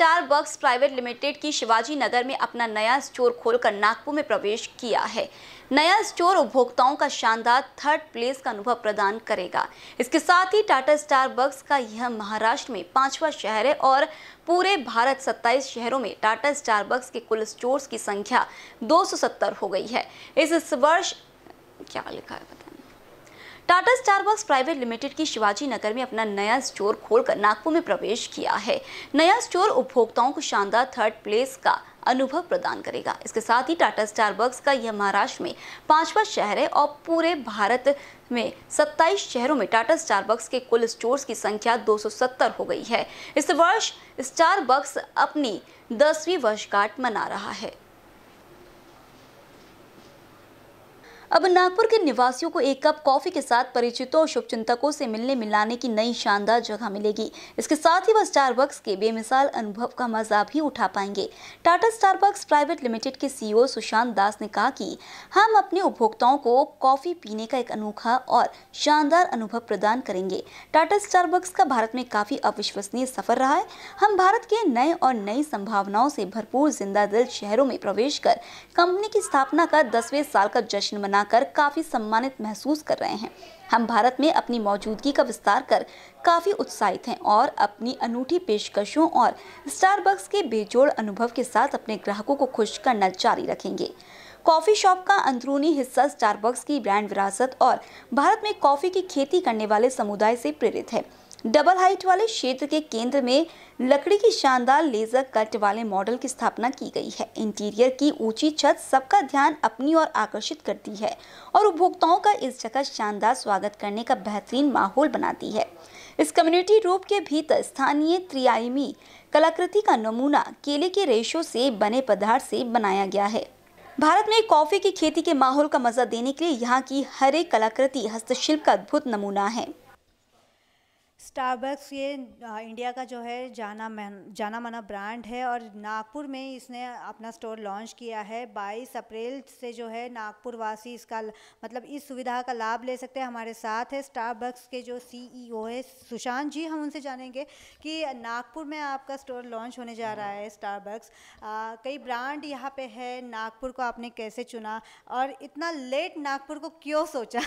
star works private limited की शिवाजी नगर में अपना नया स्टोर खोलकर नागपुर में प्रवेश किया है नया स्टोर उपभोक्ताओं का शानदार थर्ड प्लेस का अनुभव प्रदान करेगा इसके साथ ही टाटा स्टार वर्क्स का यह महाराष्ट्र में पांचवा शहर है और पूरे भारत 27 शहरों में टाटा स्टार वर्क्स के कुल स्टोर्स की संख्या 270 हो गई है इस वर्ष क्या लिखा है बताएं टाटा स्टारबक्स प्राइवेट लिमिटेड की शिवाजी नगर में अपना नया स्टोर खोलकर नागपुर में प्रवेश किया है नया स्टोर उपभोक्ताओं को शानदार थर्ड प्लेस का अनुभव प्रदान करेगा इसके साथ ही टाटा स्टारबक्स का यह महाराष्ट्र में पांचवा शहर है और पूरे भारत में 27 शहरों में टाटा स्टारबक्स के कुल स्टोर्स की संख्या 270 हो गई है इस वर्ष स्टारबक्स अपनी दसवीं वर्षगांठ मना रहा है अब नागपुर के निवासियों को एक कप कॉफी के साथ परिचितों और शुभचिंतकों से मिलने मिलाने की नई शानदार जगह मिलेगी इसके साथ ही वह स्टार के बेमिसाल अनुभव का मजा भी उठा पाएंगे टाटा स्टार प्राइवेट लिमिटेड के सीईओ e सुशांत दास ने कहा कि हम अपने उपभोक्ताओं को कॉफी पीने का एक अनोखा और शानदार अनुभव प्रदान करेंगे टाटा स्टार का भारत में काफी अविश्वसनीय सफर रहा है हम भारत के नए और नई संभावनाओं से भरपूर जिंदा दिल शहरों में प्रवेश कर कंपनी की स्थापना का दसवें साल का जश्न मना बनाकर काफ़ी सम्मानित महसूस कर रहे हैं हम भारत में अपनी मौजूदगी का विस्तार कर काफ़ी उत्साहित हैं और अपनी अनूठी पेशकशों और स्टारबक्स के बेजोड़ अनुभव के साथ अपने ग्राहकों को खुश करना जारी रखेंगे कॉफ़ी शॉप का अंदरूनी हिस्सा स्टारबक्स की ब्रांड विरासत और भारत में कॉफ़ी की खेती करने वाले समुदाय से प्रेरित है डबल हाइट वाले क्षेत्र के केंद्र में लकड़ी की शानदार लेजर कट वाले मॉडल की स्थापना की गई है इंटीरियर की ऊंची छत सबका ध्यान अपनी ओर आकर्षित करती है और उपभोक्ताओं का इस जगह शानदार स्वागत करने का बेहतरीन माहौल बनाती है इस कम्युनिटी रूप के भीतर स्थानीय त्रियामी कलाकृति का नमूना केले के रेशों से बने पदार्थ से बनाया गया है भारत में कॉफी की खेती के माहौल का मजा देने के लिए यहाँ की हर एक कलाकृति हस्तशिल्प का अद्भुत नमूना है स्टारबक्स ये इंडिया का जो है जाना मन जाना माना ब्रांड है और नागपुर में इसने अपना स्टोर लॉन्च किया है 22 अप्रैल से जो है नागपुर वासी इसका मतलब इस सुविधा का लाभ ले सकते हैं हमारे साथ है स्टारबक्स के जो सीईओ e है सुशांत जी हम उनसे जानेंगे कि नागपुर में आपका स्टोर लॉन्च होने जा रहा है स्टारबक्स कई ब्रांड यहाँ पर है नागपुर को आपने कैसे चुना और इतना लेट नागपुर को क्यों सोचा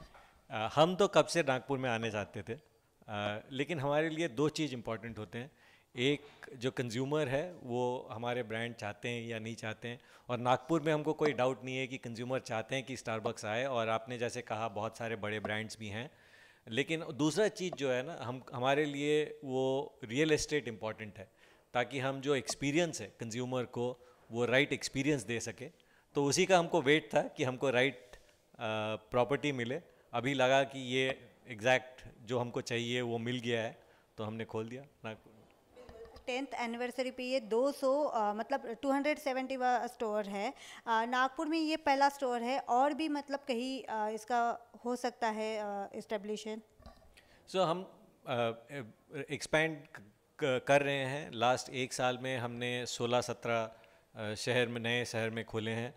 हम तो कब से नागपुर में आने चाहते थे लेकिन हमारे लिए दो चीज़ इम्पॉर्टेंट होते हैं एक जो कंज्यूमर है वो हमारे ब्रांड चाहते हैं या नहीं चाहते हैं और नागपुर में हमको कोई डाउट नहीं है कि कंज्यूमर चाहते हैं कि स्टारबक्स आए और आपने जैसे कहा बहुत सारे बड़े ब्रांड्स भी हैं लेकिन दूसरा चीज़ जो है ना हम हमारे लिए वो रियल एस्टेट इम्पॉर्टेंट है ताकि हम जो एक्सपीरियंस है कंज्यूमर को वो राइट एक्सपीरियंस दे सके तो उसी का हमको वेट था कि हमको राइट प्रॉपर्टी मिले अभी लगा कि ये एग्जैक्ट जो हमको चाहिए वो मिल गया है तो हमने खोल दिया टेंथ एनिवर्सरी पे ये 200 आ, मतलब 270 स्टोर है नागपुर में ये पहला स्टोर है और भी मतलब कहीं इसका हो सकता है इस्टेब्लिशन सो so, हम एक्सपैंड कर रहे हैं लास्ट एक साल में हमने 16-17 शहर में नए शहर में खोले हैं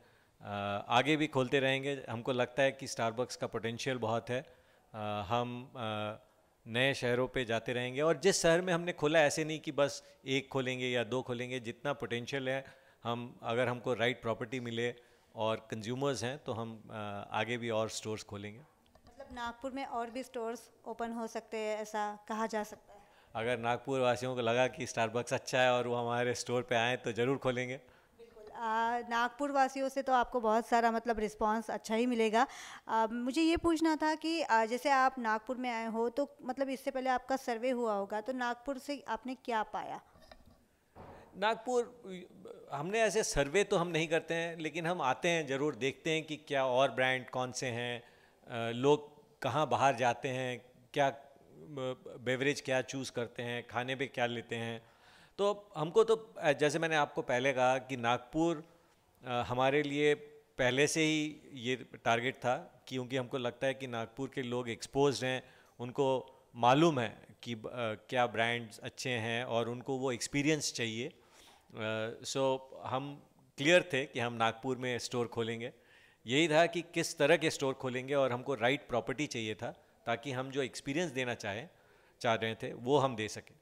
आगे भी खोलते रहेंगे हमको लगता है कि स्टारबक्स का पोटेंशियल बहुत है हम नए शहरों पे जाते रहेंगे और जिस शहर में हमने खोला ऐसे नहीं कि बस एक खोलेंगे या दो खोलेंगे जितना पोटेंशियल है हम अगर हमको राइट प्रॉपर्टी मिले और कंज्यूमर्स हैं तो हम आगे भी और स्टोर्स खोलेंगे मतलब नागपुर में और भी स्टोर्स ओपन हो सकते हैं ऐसा कहा जा सकता है अगर नागपुर वासियों को लगा कि स्टारबक्स अच्छा है और वो हमारे स्टोर पे आएँ तो ज़रूर खोलेंगे नागपुर वासियों से तो आपको बहुत सारा मतलब रिस्पांस अच्छा ही मिलेगा आ, मुझे ये पूछना था कि आ, जैसे आप नागपुर में आए हो तो मतलब इससे पहले आपका सर्वे हुआ होगा तो नागपुर से आपने क्या पाया नागपुर हमने ऐसे सर्वे तो हम नहीं करते हैं लेकिन हम आते हैं ज़रूर देखते हैं कि क्या और ब्रांड कौन से हैं लोग कहाँ बाहर जाते हैं क्या बेवरेज क्या चूज़ करते हैं खाने पे क्या लेते हैं तो हमको तो जैसे मैंने आपको पहले कहा कि नागपुर हमारे लिए पहले से ही ये टारगेट था क्योंकि हमको लगता है कि नागपुर के लोग एक्सपोज हैं उनको मालूम है कि क्या ब्रांड्स अच्छे हैं और उनको वो एक्सपीरियंस चाहिए सो हम क्लियर थे कि हम नागपुर में स्टोर खोलेंगे यही था कि किस तरह के स्टोर खोलेंगे और हमको राइट प्रॉपर्टी चाहिए था ताकि हम जो एक्सपीरियंस देना चाहें चाह रहे थे वो हम दे सकें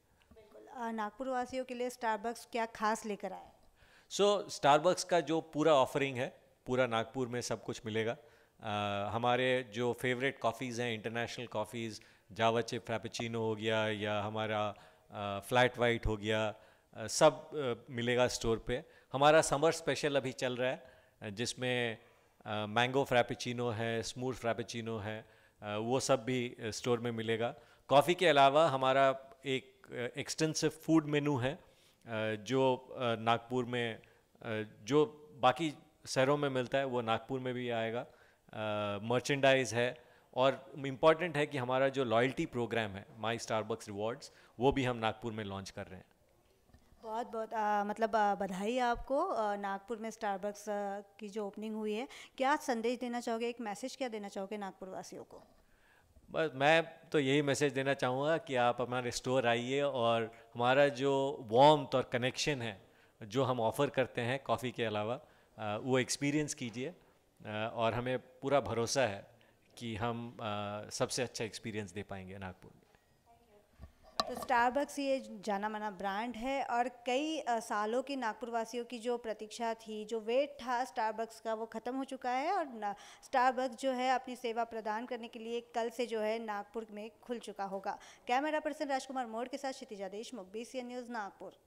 नागपुर वासियों के लिए स्टारबक्स क्या खास लेकर आया सो स्टारबक्स का जो पूरा ऑफरिंग है पूरा नागपुर में सब कुछ मिलेगा आ, हमारे जो फेवरेट कॉफ़ीज़ हैं international coffees java chip frappuccino हो गया या हमारा फ्लैट वाइट हो गया सब मिलेगा स्टोर पे हमारा समर स्पेशल अभी चल रहा है जिसमें मैंगो फ्रैपचिनो है स्मूथ फ्रैपचिनो है वो सब भी स्टोर में मिलेगा कॉफ़ी के अलावा हमारा एक एक्सटेंसिव फूड मेनू है जो नागपुर में जो बाकी शहरों में मिलता है वो नागपुर में भी आएगा मर्चेंडाइज है और इम्पॉर्टेंट है कि हमारा जो लॉयल्टी प्रोग्राम है माई स्टारबक्स रिवॉर्ड्स वो भी हम नागपुर में लॉन्च कर रहे हैं बहुत बहुत आ, मतलब बधाई आपको नागपुर में स्टारबक्स की जो ओपनिंग हुई है क्या संदेश देना चाहोगे एक मैसेज क्या देना चाहोगे नागपुर वासियों को बस मैं तो यही मैसेज देना चाहूँगा कि आप हमारे स्टोर आइए और हमारा जो वॉम्थ और कनेक्शन है जो हम ऑफ़र करते हैं कॉफ़ी के अलावा वो एक्सपीरियंस कीजिए और हमें पूरा भरोसा है कि हम सबसे अच्छा एक्सपीरियंस दे पाएंगे नागपुर में तो स्टारबक्स ये जाना माना ब्रांड है और कई सालों की नागपुर वासियों की जो प्रतीक्षा थी जो वेट था स्टारबक्स का वो ख़त्म हो चुका है और स्टारबक्स जो है अपनी सेवा प्रदान करने के लिए कल से जो है नागपुर में खुल चुका होगा कैमरा पर्सन राजकुमार मोड़ के साथ क्षितिजा देशमुख बी न्यूज़ नागपुर